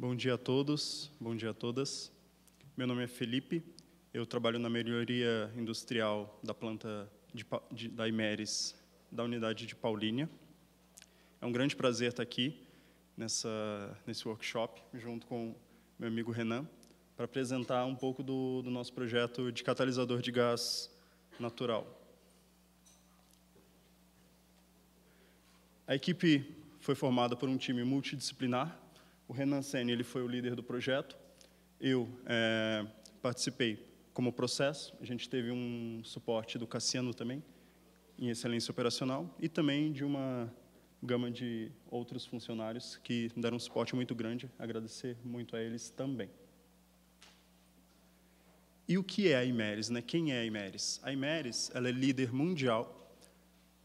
Bom dia a todos, bom dia a todas. Meu nome é Felipe, eu trabalho na melhoria industrial da planta de, de, da Imeres, da unidade de Paulínia. É um grande prazer estar aqui nessa, nesse workshop, junto com meu amigo Renan, para apresentar um pouco do, do nosso projeto de catalisador de gás natural. A equipe foi formada por um time multidisciplinar o Renan Senni, ele foi o líder do projeto. Eu é, participei como processo. A gente teve um suporte do Cassiano também, em excelência operacional, e também de uma gama de outros funcionários que deram um suporte muito grande. Agradecer muito a eles também. E o que é a Imeris? Né? Quem é a Imeris? A Imeris ela é líder mundial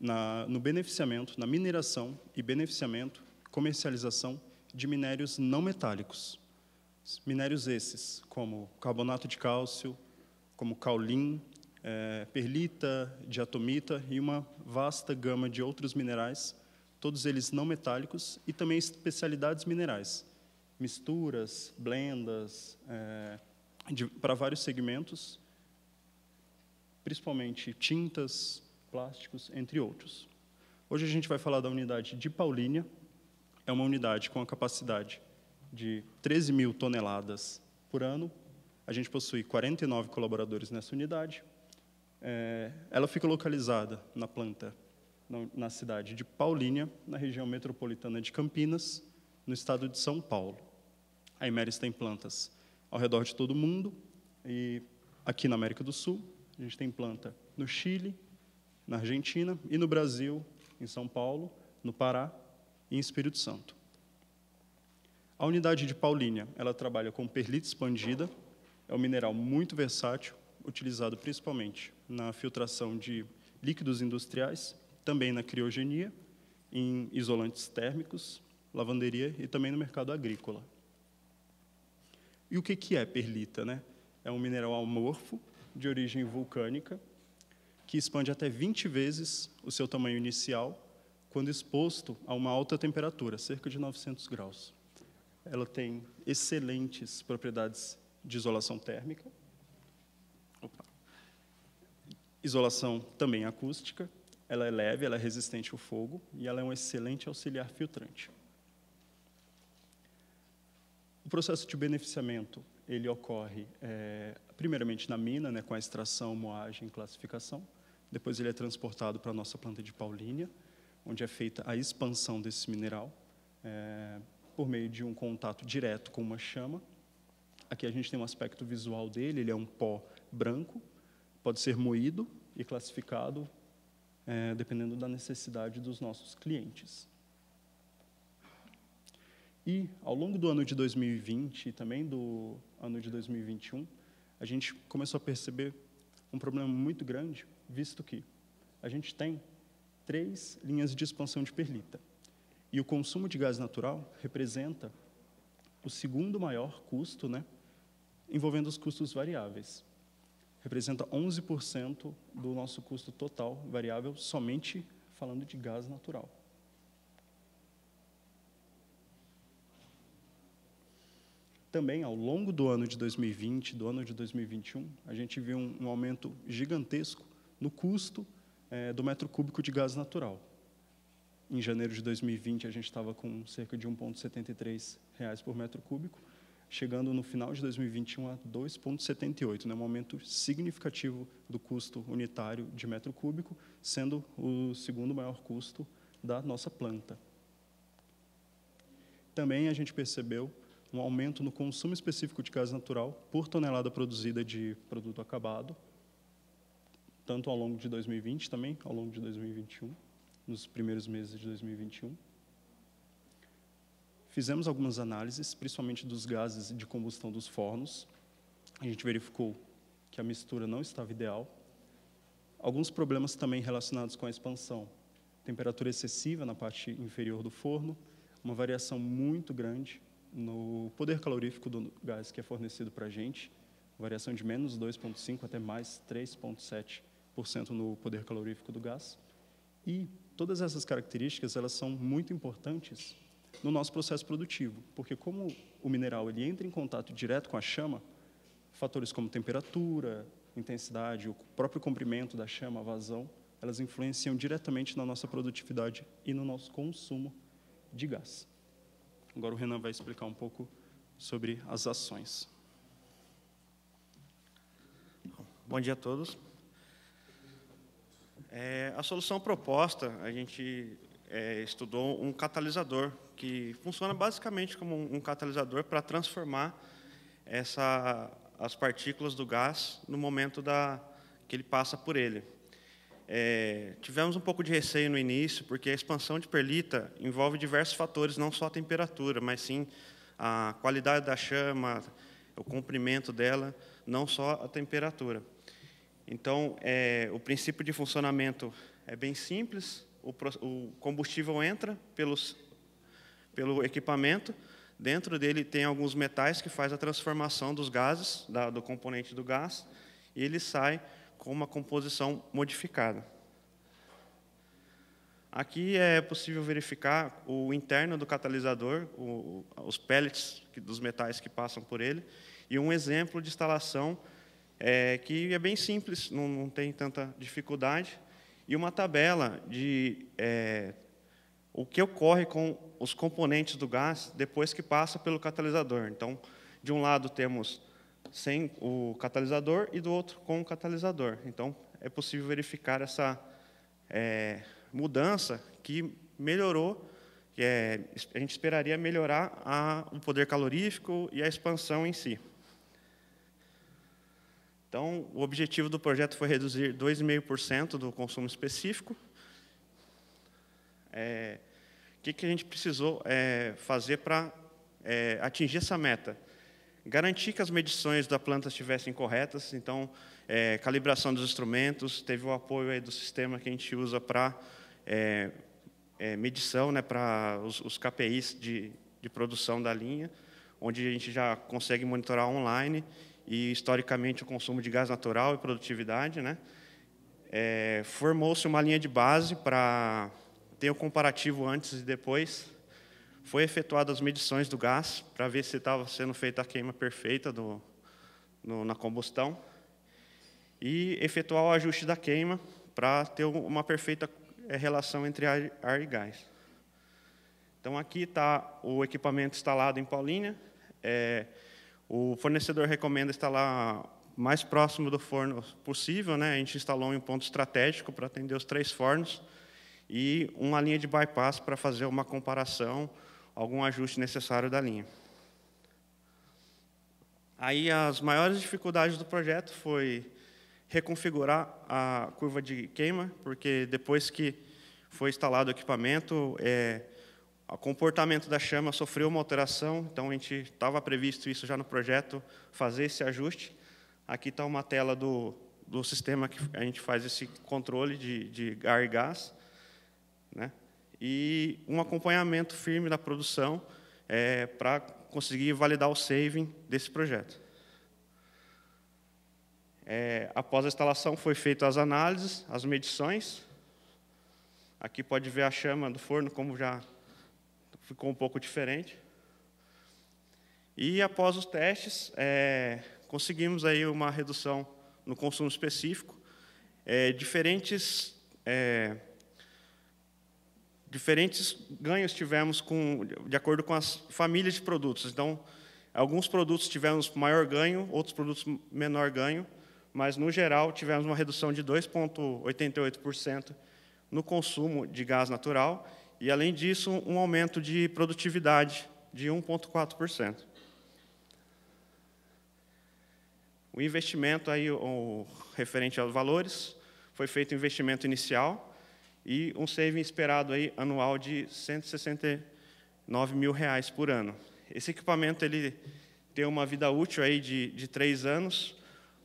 na, no beneficiamento, na mineração e beneficiamento, comercialização de minérios não metálicos. Minérios esses, como carbonato de cálcio, como caulim, é, perlita, diatomita e uma vasta gama de outros minerais, todos eles não metálicos e também especialidades minerais, misturas, blendas, é, para vários segmentos, principalmente tintas, plásticos, entre outros. Hoje a gente vai falar da unidade de Paulínia, é uma unidade com a capacidade de 13 mil toneladas por ano. A gente possui 49 colaboradores nessa unidade. É, ela fica localizada na planta, na, na cidade de Paulínia, na região metropolitana de Campinas, no estado de São Paulo. A Imeris tem plantas ao redor de todo o mundo, e aqui na América do Sul, a gente tem planta no Chile, na Argentina e no Brasil, em São Paulo, no Pará e Espírito Santo. A unidade de Paulínia, ela trabalha com perlita expandida, é um mineral muito versátil, utilizado principalmente na filtração de líquidos industriais, também na criogenia, em isolantes térmicos, lavanderia e também no mercado agrícola. E o que que é perlita, né? É um mineral amorfo de origem vulcânica que expande até 20 vezes o seu tamanho inicial quando exposto a uma alta temperatura, cerca de 900 graus. Ela tem excelentes propriedades de isolação térmica, opa, isolação também acústica, ela é leve, ela é resistente ao fogo e ela é um excelente auxiliar filtrante. O processo de beneficiamento ele ocorre é, primeiramente na mina, né, com a extração, moagem, classificação. Depois ele é transportado para a nossa planta de Paulínia, onde é feita a expansão desse mineral é, por meio de um contato direto com uma chama. Aqui a gente tem um aspecto visual dele, ele é um pó branco, pode ser moído e classificado é, dependendo da necessidade dos nossos clientes. E, ao longo do ano de 2020 e também do ano de 2021, a gente começou a perceber um problema muito grande, visto que a gente tem três linhas de expansão de Perlita. E o consumo de gás natural representa o segundo maior custo, né, envolvendo os custos variáveis. Representa 11% do nosso custo total variável, somente falando de gás natural. Também, ao longo do ano de 2020, do ano de 2021, a gente viu um, um aumento gigantesco no custo é, do metro cúbico de gás natural. Em janeiro de 2020, a gente estava com cerca de 1,73 reais por metro cúbico, chegando no final de 2021 a 2,78, né, um aumento significativo do custo unitário de metro cúbico, sendo o segundo maior custo da nossa planta. Também a gente percebeu um aumento no consumo específico de gás natural por tonelada produzida de produto acabado, tanto ao longo de 2020 também, ao longo de 2021, nos primeiros meses de 2021. Fizemos algumas análises, principalmente dos gases de combustão dos fornos. A gente verificou que a mistura não estava ideal. Alguns problemas também relacionados com a expansão. Temperatura excessiva na parte inferior do forno, uma variação muito grande no poder calorífico do gás que é fornecido para a gente, variação de menos 2,5 até mais 3,7 no poder calorífico do gás. E todas essas características elas são muito importantes no nosso processo produtivo, porque como o mineral ele entra em contato direto com a chama, fatores como temperatura, intensidade, o próprio comprimento da chama, a vazão, elas influenciam diretamente na nossa produtividade e no nosso consumo de gás. Agora o Renan vai explicar um pouco sobre as ações. Bom dia a todos. É, a solução proposta, a gente é, estudou um catalisador que funciona basicamente como um catalisador para transformar essa, as partículas do gás no momento da, que ele passa por ele. É, tivemos um pouco de receio no início, porque a expansão de perlita envolve diversos fatores, não só a temperatura, mas sim a qualidade da chama, o comprimento dela, não só a temperatura. Então, é, o princípio de funcionamento é bem simples. O, o combustível entra pelos, pelo equipamento. Dentro dele tem alguns metais que faz a transformação dos gases, da, do componente do gás, e ele sai com uma composição modificada. Aqui é possível verificar o interno do catalisador, o, os pellets dos metais que passam por ele, e um exemplo de instalação é, que é bem simples, não, não, tem tanta dificuldade, e uma tabela de é, o que ocorre com os componentes do gás depois que passa pelo catalisador. Então, de um lado temos sem o catalisador e do outro com o catalisador. Então, é possível verificar essa é, mudança que melhorou, que é, a gente esperaria melhorar a, o poder calorífico e a expansão em si. Então, o objetivo do projeto foi reduzir 2,5% do consumo específico. É, o que, que a gente precisou é, fazer para é, atingir essa meta? Garantir que as medições da planta estivessem corretas, então, é, calibração dos instrumentos, teve o apoio do sistema que a gente usa para é, é, medição, né, para os, os KPIs de, de produção da linha, onde a gente já consegue monitorar online e historicamente o consumo de gás natural e produtividade, né? É, Formou-se uma linha de base para ter o um comparativo antes e depois. Foi efetuada as medições do gás para ver se estava sendo feita a queima perfeita do, no, na combustão e efetuar o ajuste da queima para ter uma perfeita é, relação entre ar, ar e gás. Então aqui está o equipamento instalado em Paulínia. É, o fornecedor recomenda instalar mais próximo do forno possível, né? A gente instalou em um ponto estratégico para atender os três fornos e uma linha de bypass para fazer uma comparação, algum ajuste necessário da linha. Aí as maiores dificuldades do projeto foi reconfigurar a curva de queima, porque depois que foi instalado o equipamento, é, o comportamento da chama sofreu uma alteração, então a gente estava previsto isso já no projeto, fazer esse ajuste. Aqui está uma tela do, do sistema que a gente faz esse controle de, de ar e gás, né? e um acompanhamento firme da produção é, para conseguir validar o saving desse projeto. É, após a instalação, foi feita as análises, as medições. Aqui pode ver a chama do forno, como já ficou um pouco diferente. E após os testes, é, conseguimos aí uma redução no consumo específico. É, diferentes, é, diferentes ganhos tivemos com, de acordo com as famílias de produtos. Então, alguns produtos tivemos maior ganho, outros produtos menor ganho, mas, no geral, tivemos uma redução de 2,88% no consumo de gás natural e, além disso, um aumento de produtividade de 1,4%. O investimento, aí, o, referente aos valores, foi feito um investimento inicial e um saving esperado aí, anual de 169 mil reais por ano. Esse equipamento ele tem uma vida útil aí de, de três anos,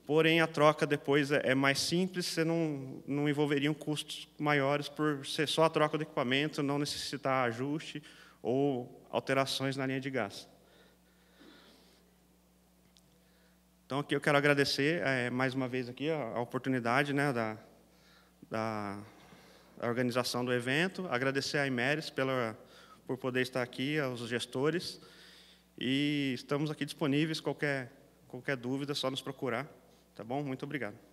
Porém, a troca depois é, é mais simples, você não, não um custos maiores por ser só a troca do equipamento, não necessitar ajuste ou alterações na linha de gás. Então, aqui eu quero agradecer é, mais uma vez aqui a, a oportunidade né, da, da, da, organização do evento, agradecer a Imeres pela, por poder estar aqui, aos gestores, e estamos aqui disponíveis, qualquer, qualquer dúvida, é só nos procurar. Tá bom? Muito obrigado.